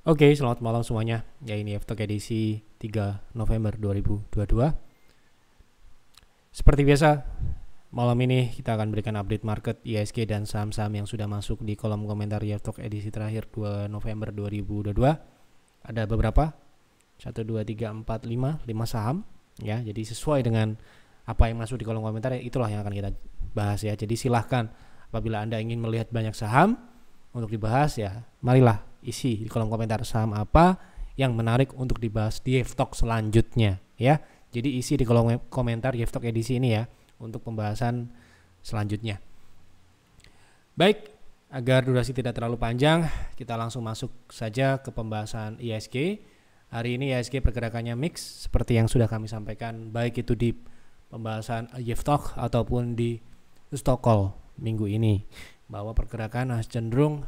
Oke, okay, selamat malam semuanya. Ya ini Eftok edisi 3 November 2022. Seperti biasa, malam ini kita akan berikan update market ISG dan saham-saham yang sudah masuk di kolom komentar Eftok edisi terakhir 2 November 2022. Ada beberapa 1 2 3 4 5 5 saham ya. Jadi sesuai dengan apa yang masuk di kolom komentar itulah yang akan kita bahas ya. Jadi silahkan apabila Anda ingin melihat banyak saham untuk dibahas ya marilah isi di kolom komentar saham apa yang menarik untuk dibahas di Yevtalk selanjutnya ya. Jadi isi di kolom komentar Yevtalk edisi ini ya untuk pembahasan selanjutnya. Baik, agar durasi tidak terlalu panjang, kita langsung masuk saja ke pembahasan ISG. Hari ini ISG pergerakannya mix seperti yang sudah kami sampaikan baik itu di pembahasan Yevtalk ataupun di Stockholm minggu ini bahwa pergerakan cenderung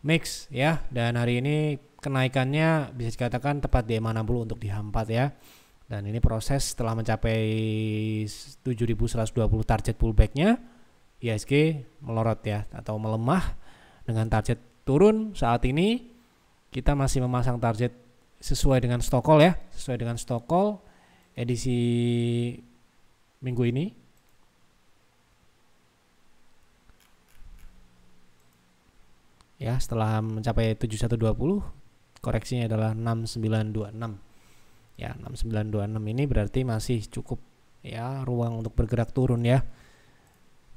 mix ya dan hari ini kenaikannya bisa dikatakan tepat di mana 60 untuk dihampat ya dan ini proses telah mencapai 7120 target pullbacknya ISG melorot ya atau melemah dengan target turun saat ini kita masih memasang target sesuai dengan stokol ya sesuai dengan stokol edisi minggu ini ya setelah mencapai 7120 koreksinya adalah 6926 ya 6926 ini berarti masih cukup ya ruang untuk bergerak turun ya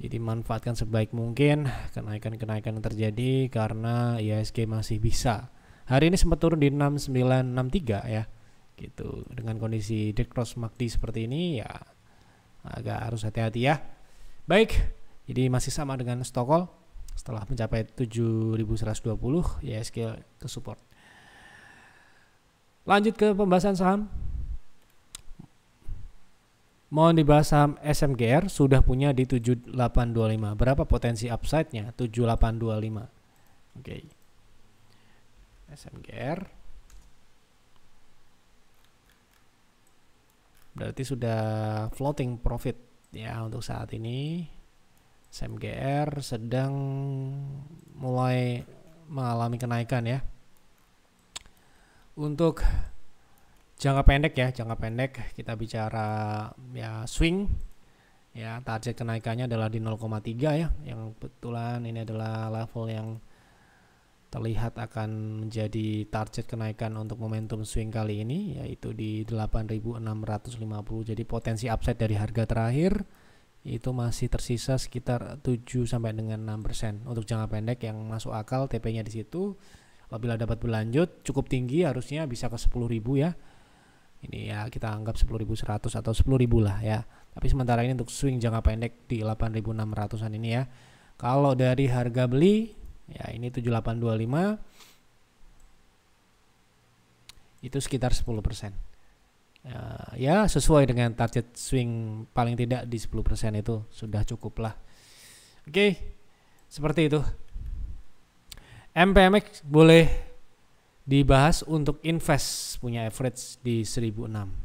jadi manfaatkan sebaik mungkin kenaikan-kenaikan yang terjadi karena ISG masih bisa hari ini sempat turun di 6963 ya gitu dengan kondisi dead cross MACD seperti ini ya agak harus hati-hati ya baik jadi masih sama dengan stokol setelah mencapai 7120 skill ke support. Lanjut ke pembahasan saham. Mohon dibahas saham SMGR sudah punya di 7825. Berapa potensi upside-nya? 7825. Oke. Okay. SMGR berarti sudah floating profit ya untuk saat ini SMGR sedang mulai mengalami kenaikan ya. Untuk jangka pendek ya, jangka pendek kita bicara ya swing ya target kenaikannya adalah di 0,3 ya yang kebetulan ini adalah level yang terlihat akan menjadi target kenaikan untuk momentum swing kali ini yaitu di 8.650 jadi potensi upside dari harga terakhir itu masih tersisa sekitar 7 sampai dengan 6% untuk jangka pendek yang masuk akal TP-nya di situ apabila dapat berlanjut cukup tinggi harusnya bisa ke 10.000 ya ini ya kita anggap 10.100 atau 10.000 lah ya tapi sementara ini untuk swing jangka pendek di 8.600an ini ya kalau dari harga beli ya ini 7825 itu sekitar 10 persen uh, ya sesuai dengan target swing paling tidak di 10% itu sudah cukup lah. Oke, okay, seperti itu. MPMX boleh dibahas untuk invest punya average di 1006.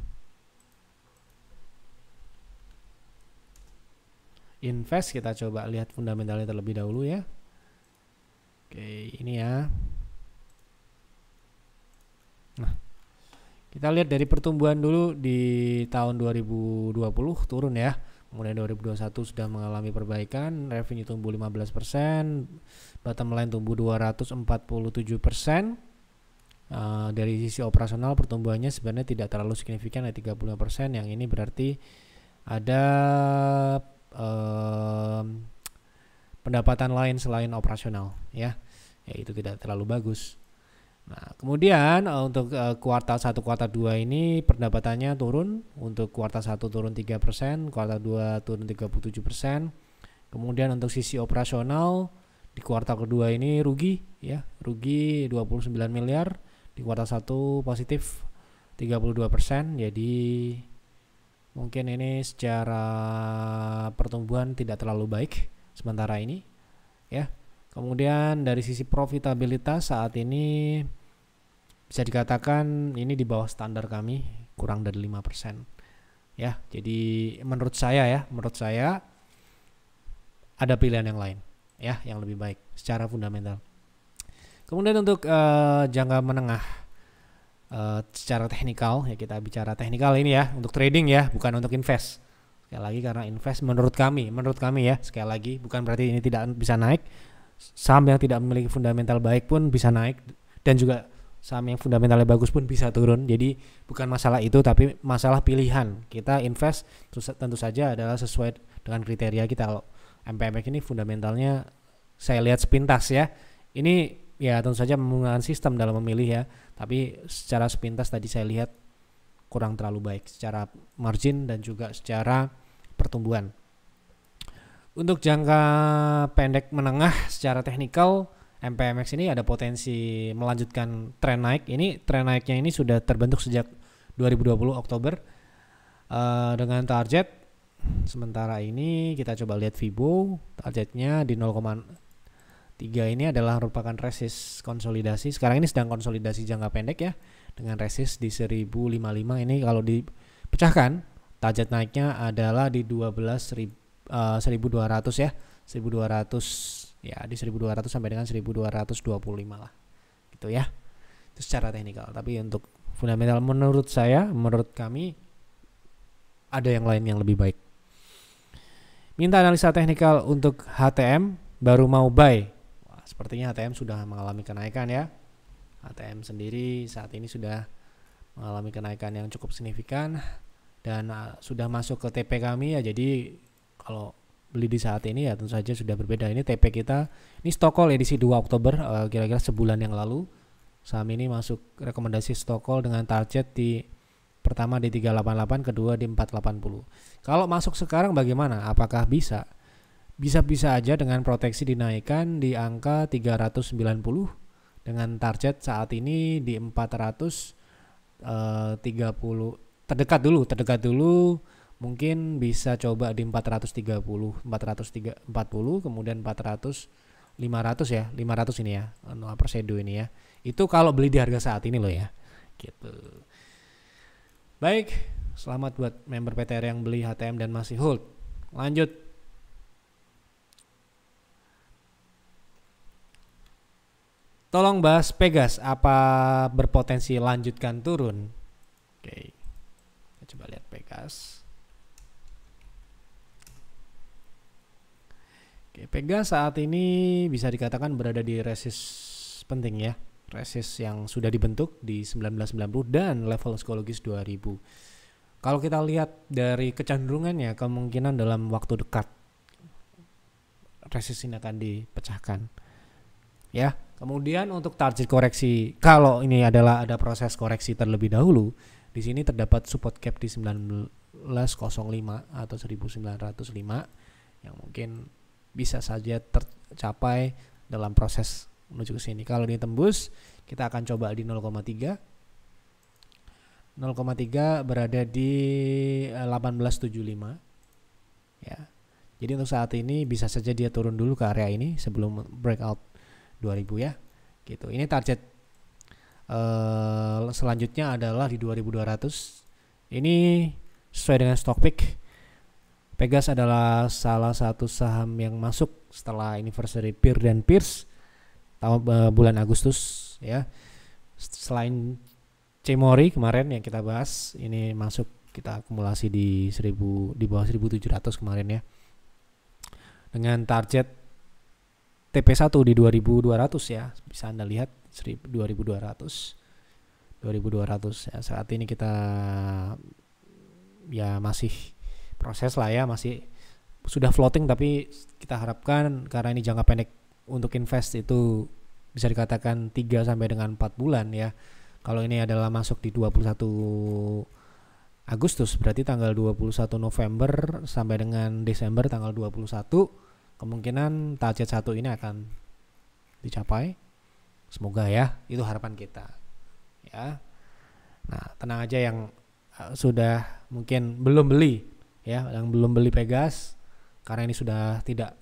Invest kita coba lihat fundamentalnya terlebih dahulu ya. Oke, ini ya. Kita lihat dari pertumbuhan dulu di tahun 2020 turun ya. Kemudian 2021 sudah mengalami perbaikan, revenue tumbuh 15%, bottom line tumbuh 247%. Uh, eh, dari sisi operasional pertumbuhannya sebenarnya tidak terlalu signifikan ya 35%. Yang ini berarti ada uh, pendapatan lain selain operasional ya. Ya itu tidak terlalu bagus. Nah, kemudian eh, untuk eh, kuartal 1 kuartal 2 ini pendapatannya turun untuk kuartal 1 turun 3%, kuartal 2 turun 37%. Kemudian untuk sisi operasional di kuartal kedua ini rugi ya, rugi 29 miliar, di kuartal 1 positif 32%. Jadi mungkin ini secara pertumbuhan tidak terlalu baik sementara ini ya. Kemudian dari sisi profitabilitas saat ini bisa dikatakan ini di bawah standar kami kurang dari 5%. Ya, jadi menurut saya ya, menurut saya ada pilihan yang lain ya yang lebih baik secara fundamental. Kemudian untuk uh, jangka menengah uh, secara teknikal ya kita bicara teknikal ini ya untuk trading ya, bukan untuk invest. Sekali lagi karena invest menurut kami, menurut kami ya sekali lagi bukan berarti ini tidak bisa naik. Saham yang tidak memiliki fundamental baik pun bisa naik dan juga saham yang fundamentalnya bagus pun bisa turun. Jadi bukan masalah itu tapi masalah pilihan. Kita invest terus tentu saja adalah sesuai dengan kriteria kita. Kalau MPMX ini fundamentalnya saya lihat sepintas ya. Ini ya tentu saja menggunakan sistem dalam memilih ya. Tapi secara sepintas tadi saya lihat kurang terlalu baik secara margin dan juga secara pertumbuhan. Untuk jangka pendek menengah secara teknikal MPMX ini ada potensi melanjutkan tren naik. Ini tren naiknya ini sudah terbentuk sejak 2020 Oktober uh, dengan target sementara ini kita coba lihat Vibo targetnya di 0,3 ini adalah merupakan resis konsolidasi. Sekarang ini sedang konsolidasi jangka pendek ya dengan resis di 1055 ini kalau dipecahkan target naiknya adalah di 12 uh, 1200 ya. 1200 ya di 1200 sampai dengan 1225 lah gitu ya itu secara teknikal tapi untuk fundamental menurut saya menurut kami ada yang lain yang lebih baik minta analisa teknikal untuk HTM baru mau buy Wah, sepertinya HTM sudah mengalami kenaikan ya HTM sendiri saat ini sudah mengalami kenaikan yang cukup signifikan dan ah, sudah masuk ke TP kami ya jadi kalau beli di saat ini ya tentu saja sudah berbeda. Ini TP kita, ini stokol edisi 2 Oktober kira eh, kira-kira sebulan yang lalu. Saham ini masuk rekomendasi stokol dengan target di pertama di 388, kedua di 480. Kalau masuk sekarang bagaimana? Apakah bisa? Bisa-bisa aja dengan proteksi dinaikkan di angka 390 dengan target saat ini di 430 eh, terdekat dulu, terdekat dulu mungkin bisa coba di 430 430 40 kemudian 400 500 ya 500 ini ya anu, apa Persedo ini ya itu kalau beli di harga saat ini loh ya gitu baik selamat buat member PTR yang beli HTM dan masih hold lanjut tolong bahas Pegas apa berpotensi lanjutkan turun oke kita coba lihat Pegas Oke, Pega saat ini bisa dikatakan berada di resist penting ya. Resist yang sudah dibentuk di 1990 dan level psikologis 2000. Kalau kita lihat dari kecenderungannya kemungkinan dalam waktu dekat resist ini akan dipecahkan. Ya, kemudian untuk target koreksi kalau ini adalah ada proses koreksi terlebih dahulu, di sini terdapat support cap di 1905 atau 1905 yang mungkin bisa saja tercapai dalam proses menuju ke sini. Kalau ditembus, kita akan coba di 0,3. 0,3 berada di 1875. Eh, ya. Jadi untuk saat ini bisa saja dia turun dulu ke area ini sebelum breakout 2000 ya. Gitu. Ini target eh, selanjutnya adalah di 2200. Ini sesuai dengan stock pick Pegas adalah salah satu saham yang masuk setelah anniversary Peer dan Pierce tahun uh, bulan Agustus ya. Selain Cemori kemarin yang kita bahas, ini masuk kita akumulasi di 1000 di bawah 1700 kemarin ya. Dengan target TP1 di 2200 ya. Bisa Anda lihat 2200 2200 ya saat ini kita ya masih proses lah ya masih sudah floating tapi kita harapkan karena ini jangka pendek untuk invest itu bisa dikatakan 3 sampai dengan 4 bulan ya. Kalau ini adalah masuk di 21 Agustus berarti tanggal 21 November sampai dengan Desember tanggal 21 kemungkinan target satu ini akan dicapai. Semoga ya, itu harapan kita. Ya. Nah, tenang aja yang eh, sudah mungkin belum beli ya yang belum beli Pegas karena ini sudah tidak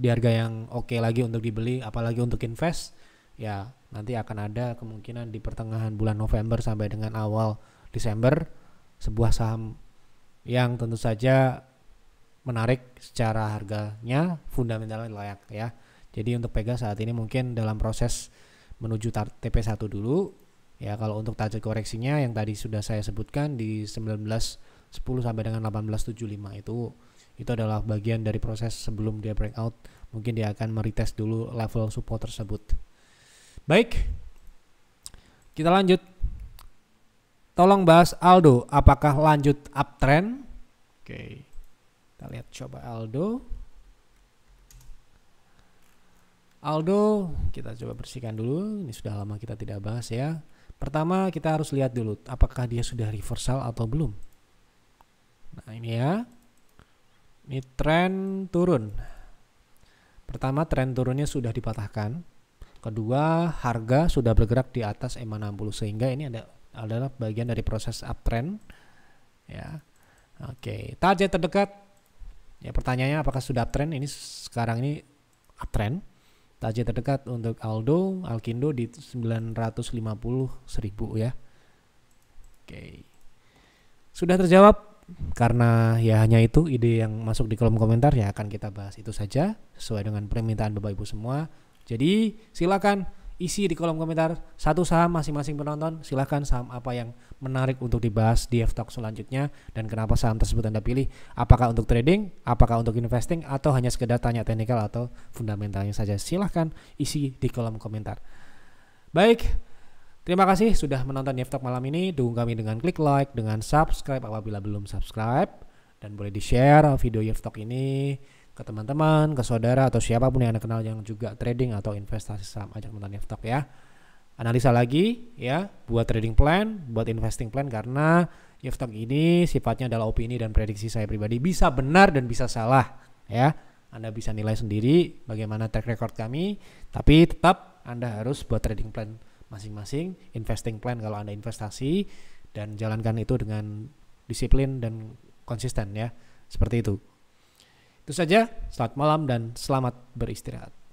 di harga yang oke okay lagi untuk dibeli apalagi untuk invest ya nanti akan ada kemungkinan di pertengahan bulan November sampai dengan awal Desember sebuah saham yang tentu saja menarik secara harganya fundamentalnya layak ya jadi untuk Pega saat ini mungkin dalam proses menuju TP1 dulu ya kalau untuk target koreksinya yang tadi sudah saya sebutkan di 19 10 sampai dengan 1875 itu itu adalah bagian dari proses sebelum dia breakout mungkin dia akan meretest dulu level support tersebut baik kita lanjut tolong bahas Aldo apakah lanjut uptrend oke kita lihat coba Aldo Aldo kita coba bersihkan dulu ini sudah lama kita tidak bahas ya pertama kita harus lihat dulu apakah dia sudah reversal atau belum Nah, ini ya. Ini tren turun. Pertama, tren turunnya sudah dipatahkan. Kedua, harga sudah bergerak di atas EMA 60 sehingga ini ada adalah bagian dari proses uptrend. Ya. Oke, target terdekat. Ya, pertanyaannya apakah sudah uptrend? Ini sekarang ini uptrend. Target terdekat untuk Aldo, Alkindo di 950.000 ya. Oke. Sudah terjawab karena ya hanya itu ide yang masuk di kolom komentar ya akan kita bahas itu saja sesuai dengan permintaan Bapak Ibu semua. Jadi silakan isi di kolom komentar satu saham masing-masing penonton. silakan saham apa yang menarik untuk dibahas di F-Talk selanjutnya dan kenapa saham tersebut Anda pilih. Apakah untuk trading, apakah untuk investing, atau hanya sekedar tanya teknikal atau fundamentalnya saja. Silahkan isi di kolom komentar. Baik, Terima kasih sudah menonton Yeftalk malam ini. Dukung kami dengan klik like, dengan subscribe apabila belum subscribe. Dan boleh di-share video Yeftalk ini ke teman-teman, ke saudara, atau siapapun yang Anda kenal yang juga trading atau investasi saham. Ajak menonton Yeftalk ya. Analisa lagi ya, buat trading plan, buat investing plan karena Yeftalk ini sifatnya adalah opini dan prediksi saya pribadi. Bisa benar dan bisa salah ya. Anda bisa nilai sendiri bagaimana track record kami, tapi tetap Anda harus buat trading plan masing-masing investing plan kalau Anda investasi dan jalankan itu dengan disiplin dan konsisten ya. Seperti itu. Itu saja, selamat malam dan selamat beristirahat.